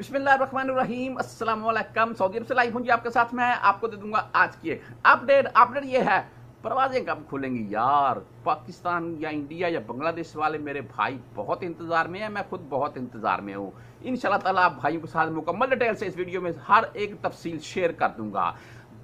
بسم اللہ الرحمن الرحیم السلام علیکم سعودی عرب سے لائف ہوں جی آپ آپ کے ساتھ میں کو دے دوں گا آج کی اپڈیٹ اپڈیٹ یہ ہے پروازیں کب کھولیں گی یار پاکستان یا انڈیا یا بنگلہ دیش والے میرے بھائی بہت انتظار میں ہیں میں خود بہت انتظار میں ہوں انشاءاللہ آپ بھائیوں کے ساتھ مکمل ڈیٹیل سے اس ویڈیو میں ہر ایک تفصیل شیئر کر دوں گا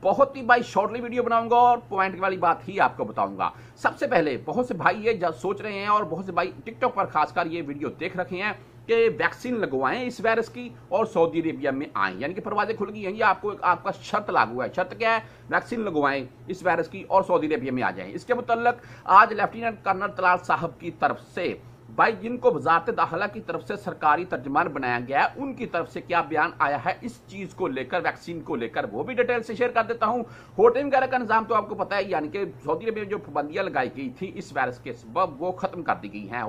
بہت ہی بھائی شارٹلی ویڈیو بناؤں گا اور پوائنٹ والی بات ہی آپ کو بتاؤں گا سب سے پہلے بہت سے بھائی یہ سوچ رہے ہیں اور بہت سے بھائی ٹک ٹاک پر خاص کر یہ ویڈیو دیکھ رکھے ہیں کہ ویکسین لگوائیں اس وائرس کی اور سعودی عربیہ میں آئیں یعنی کہ پروازیں کھل گئی ہیں یہ آپ کو آپ کا شرط لاگو شرط کیا ہے ویکسین لگوائیں اس وائرس کی اور سعودی عربیہ میں آ جائیں اس کے متعلق آج لیفٹیننٹ کرنل طلال صاحب کی طرف سے بھائی جن کو زارت داخلہ کی طرف سے سرکاری ترجمان بنایا گیا ہے ان کی طرف سے کیا بیان آیا ہے اس چیز کو لے کر ویکسین کو لے کر وہ بھی ڈیٹیل سے شیئر کر دیتا ہوں وغیرہ کا نظام تو آپ کو پتا ہے یعنی کہ سعودی میں جو پابندیاں لگائی گئی تھی اس کے سبب وہ ختم کر دی گئی ہیں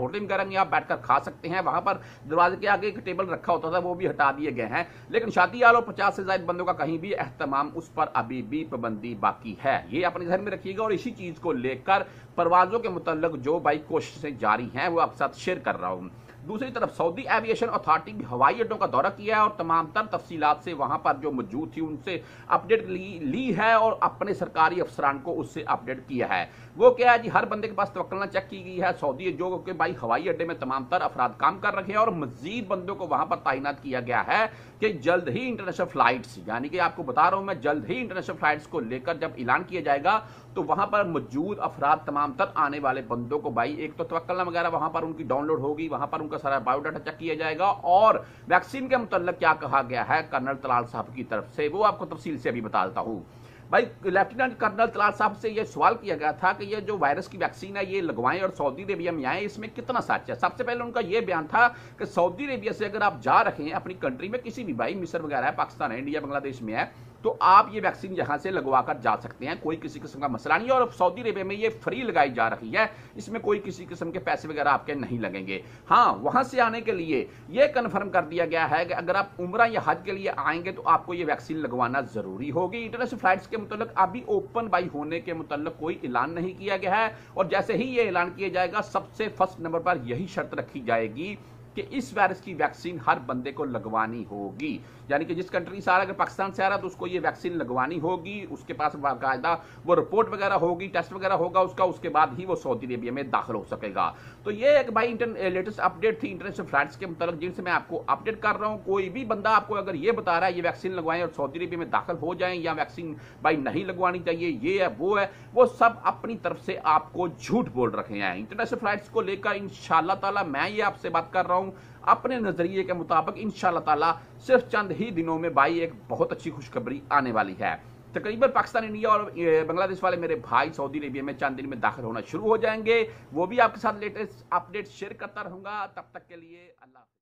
میں آپ بیٹھ کر کھا سکتے ہیں وہاں پر دروازے کے آگے ایک ٹیبل رکھا ہوتا تھا وہ بھی ہٹا دیے گئے ہیں لیکن شادی آلو پچاس سے زائد بندوں کا کہیں بھی اہتمام اس پر ابھی بھی پابندی باقی ہے یہ اپنے ذہن میں رکھیے گا اور اسی چیز کو لے کر پروازوں کے متعلق جو بھائی کوششیں جاری ہیں وہ سب ساتھ شیئر کر رہا ہوں دوسری طرف سعودی ایویشن بھی ہوائی اڈوں کا دورہ کیا ہے اور تمام تر تفصیلات سے وہاں پر جو موجود تھی ان سے اپڈیٹ لی ہے اور اپنے سرکاری افسران کو اس سے کیا ہے وہ کیا ہے جی ہر بندے کے پاس چیک کی گئی ہے سعودی جو کہ بھائی ہوائی اڈے میں تمام تر افراد کام کر رہے ہیں اور مزید بندوں کو وہاں پر تعینات کیا گیا ہے کہ جلد ہی انٹرنیشنل فلائٹس یعنی کہ آپ کو بتا رہا ہوں میں جلد ہی انٹرنیشنل فلائٹس کو لے کر جب اعلان کیا جائے گا تو وہاں پر موجود افراد تمام تر آنے والے بندوں کو بھائی ایک تو توکلنا وغیرہ وہاں پر ان کی ڈاؤن لوڈ ہوگی وہاں پر ان کا کا سارا بائیو ڈاٹا چیک کیا جائے گا اور ویکسین کے متعلق کیا کہا گیا ہے کرنل طلال صاحب کی طرف سے وہ آپ کو تفصیل سے ابھی بتا دیتا ہوں بھائی لیفٹیننٹ کرنل طلال صاحب سے یہ سوال کیا گیا تھا کہ یہ جو وائرس کی ویکسین ہے یہ لگوائیں اور سعودی عربیہ میں آئیں اس میں کتنا سچ ہے سب سے پہلے ان کا یہ بیان تھا کہ سعودی عربیہ سے اگر آپ جا رہے ہیں اپنی کنٹری میں کسی بھی بھائی مصر وغیرہ ہے پاکستان ہے انڈیا بنگلہ دیش میں ہے تو آپ یہ ویکسین یہاں سے لگوا کر جا سکتے ہیں کوئی کسی قسم کا مسئلہ نہیں اور سعودی عربیہ میں یہ فری لگائی جا رہی ہے اس میں کوئی کسی قسم کے پیسے وغیرہ آپ کے نہیں لگیں گے ہاں وہاں سے آنے کے لیے یہ کنفرم کر دیا گیا ہے کہ اگر آپ عمرہ یا حج کے لیے آئیں گے تو آپ کو یہ ویکسین لگوانا ضروری ہوگی انٹرنیشنل فلائٹس کے متعلق ابھی اوپن بائی ہونے کے متعلق کوئی اعلان نہیں کیا گیا ہے اور جیسے ہی یہ اعلان کیا جائے گا سب سے فرسٹ نمبر پر یہی شرط رکھی جائے گی کہ اس وائرس کی ویکسین ہر بندے کو لگوانی ہوگی یعنی کہ جس کنٹری سے پاکستان سے آ رہا تو اس کو یہ ویکسین لگوانی ہوگی اس کے پاس باقاعدہ وہ رپورٹ وغیرہ ہوگی ٹیسٹ وغیرہ ہوگا اس کا اس کے بعد ہی وہ سعودی عربیہ میں داخل ہو سکے گا تو یہ ایک بھائی اپڈیٹ تھی انٹرنیشنل فلائٹس کے متعلق جن سے میں آپ کو اپڈیٹ کر رہا ہوں کوئی بھی بندہ آپ کو اگر یہ بتا رہا ہے یہ ویکسین لگوائیں اور سعودی عربیہ میں داخل ہو جائیں یا ویکسین بھائی نہیں لگوانی چاہیے یہ ہے وہ ہے وہ سب اپنی طرف سے آپ کو جھوٹ بول رکھے ہیں انٹرنیشنل فلائٹس کو لے کر ان تعالی میں یہ آپ سے بات کر رہا ہوں ہوں اپنے نظریے کے مطابق انشاءاللہ تعالی صرف چند ہی دنوں میں بھائی ایک بہت اچھی خوشخبری آنے والی ہے تقریباً بنگلہ دیش والے میرے بھائی سعودی عربیہ میں چند دن میں داخل ہونا شروع ہو جائیں گے وہ بھی آپ کے ساتھ لیٹسٹ اپڈیٹ شیئر کرتا رہوں گا تب تک کے لیے اللہ